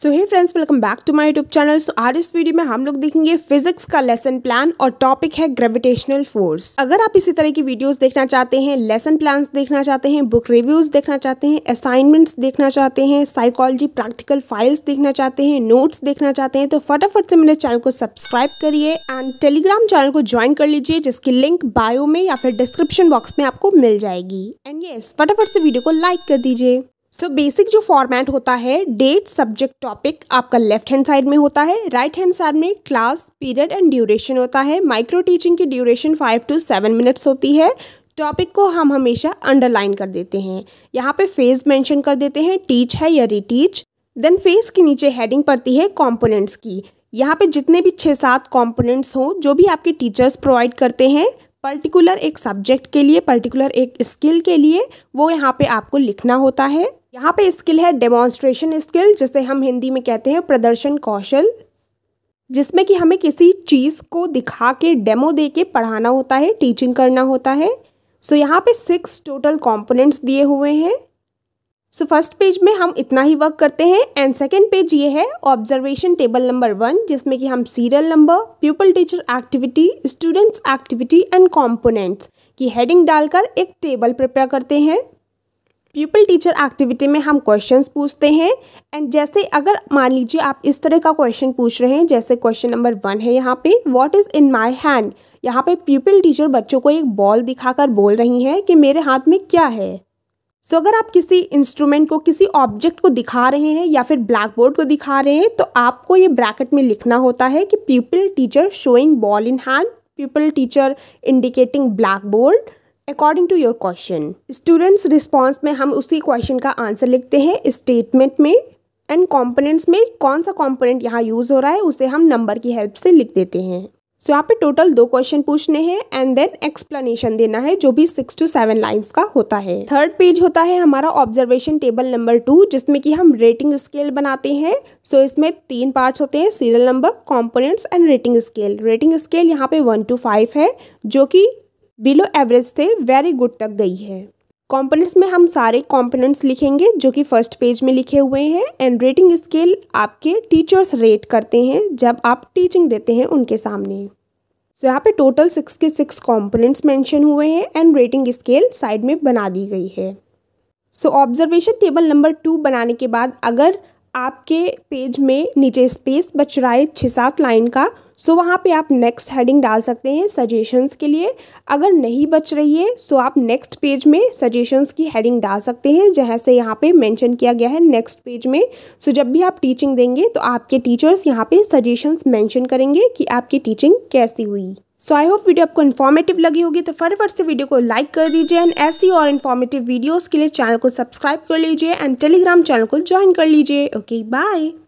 so hey friends welcome back to my YouTube channel so आज इस video में हम लोग देखेंगे फिजिक्स का लेसन प्लान और टॉपिक है ग्रेविटेशनल फोर्स अगर आप इसी तरह की वीडियोस देखना चाहते हैं लेसन प्लान्स देखना चाहते हैं बुक रिव्यूज देखना चाहते हैं असाइनमेंट्स देखना चाहते हैं साइकोलॉजी प्रैक्टिकल फाइल्स देखना चाहते हैं नोट्स देखना चाहते हैं तो फटाफट से मेरे चैनल को सब्सक्राइब करिए एंड टेलीग्राम चैनल को ज्वाइन कर लीजिए जिसकी लिंक बायो में या फिर डिस्क्रिप्शन बॉक्स में आपको मिल जाएगी एंड ये फटाफट से वीडियो को लाइक कर दीजिए सो बेसिक जो फॉर्मेट होता है डेट सब्जेक्ट टॉपिक आपका लेफ्ट हैंड साइड में होता है राइट हैंड साइड में क्लास पीरियड एंड ड्यूरेशन होता है माइक्रो टीचिंग की duration five to seven minutes होती है टॉपिक को हम हमेशा अंडरलाइन कर देते हैं यहाँ पे फेज मेंशन कर देते हैं टीच है या रीटीच देन फेज के नीचे हेडिंग पड़ती है कॉम्पोनेंट्स की यहाँ पे जितने भी छः सात कॉम्पोनेंट्स हों जो भी आपके टीचर्स प्रोवाइड करते हैं पर्टिकुलर एक सब्जेक्ट के लिए पर्टिकुलर एक स्किल के लिए वो यहाँ पे आपको लिखना होता है यहाँ पे स्किल है डेमॉन्स्ट्रेशन स्किल जिसे हम हिंदी में कहते हैं प्रदर्शन कौशल जिसमें कि हमें किसी चीज़ को दिखा के डेमो दे के पढ़ाना होता है टीचिंग करना होता है सो so, यहाँ पे सिक्स टोटल कंपोनेंट्स दिए हुए हैं सो फर्स्ट पेज में हम इतना ही वर्क करते हैं एंड सेकेंड पेज ये है ऑब्जर्वेशन टेबल नंबर वन जिसमें कि हम serial number pupil teacher activity students activity and components की हेडिंग डालकर एक टेबल प्रिपेयर करते हैं पीपल टीचर एक्टिविटी में हम क्वेश्चंस पूछते हैं एंड जैसे अगर मान लीजिए आप इस तरह का क्वेश्चन पूछ रहे हैं जैसे क्वेश्चन नंबर वन है यहाँ पे what is in my hand यहाँ पे पीपल टीचर बच्चों को एक बॉल दिखाकर बोल रही हैं कि मेरे हाथ में क्या है सो so, अगर आप किसी इंस्ट्रूमेंट को किसी ऑब्जेक्ट को दिखा रहे हैं या फिर ब्लैक बोर्ड को दिखा रहे हैं तो आपको ये ब्रैकेट में लिखना होता है कि pupil teacher showing ball in hand pupil teacher indicating blackboard according to your question students response में हम उसी क्वेश्चन का आंसर लिखते हैं स्टेटमेंट में एंड कॉम्पोनेंट्स में कौन सा कॉम्पोनेंट यहाँ यूज़ हो रहा है उसे हम नंबर की हेल्प से लिख देते हैं सो यहाँ पे टोटल दो क्वेश्चन पूछने हैं एंड देन एक्सप्लेनेशन देना है जो भी सिक्स टू सेवन लाइन्स का होता है थर्ड पेज होता है हमारा ऑब्जर्वेशन टेबल नंबर टू जिसमें कि हम रेटिंग स्केल बनाते हैं सो so, इसमें तीन पार्ट्स होते हैं serial number components and rating scale rating scale यहाँ पे वन टू फाइव है जो कि बिलो एवरेज से वेरी गुड तक गई है कंपोनेंट्स में हम सारे कंपोनेंट्स लिखेंगे जो कि फर्स्ट पेज में लिखे हुए हैं एंड रेटिंग स्केल आपके टीचर्स रेट करते हैं जब आप टीचिंग देते हैं उनके सामने सो so, यहाँ पे टोटल सिक्स के सिक्स कंपोनेंट्स मेंशन हुए हैं एंड रेटिंग स्केल साइड में बना दी गई है so observation table number two बनाने के बाद अगर आपके पेज में नीचे स्पेस बच रहा है छः सात लाइन का सो so, वहाँ पे आप नेक्स्ट हेडिंग डाल सकते हैं सजेशंस के लिए अगर नहीं बच रही है सो so आप नेक्स्ट पेज में सजेशंस की हेडिंग डाल सकते हैं जहाँ से यहाँ पे मेंशन किया गया है नेक्स्ट पेज में सो so, जब भी आप टीचिंग देंगे तो आपके टीचर्स यहाँ पे सजेशंस मेंशन करेंगे कि आपकी टीचिंग कैसी हुई सो आई होप वीडियो आपको इन्फॉर्मेटिव लगी होगी तो फटाफट से वीडियो को लाइक कर दीजिए एंड ऐसी और इन्फॉर्मेटिव वीडियोज़ के लिए चैनल को सब्सक्राइब कर लीजिए एंड टेलीग्राम चैनल को ज्वाइन कर लीजिए ओके बाय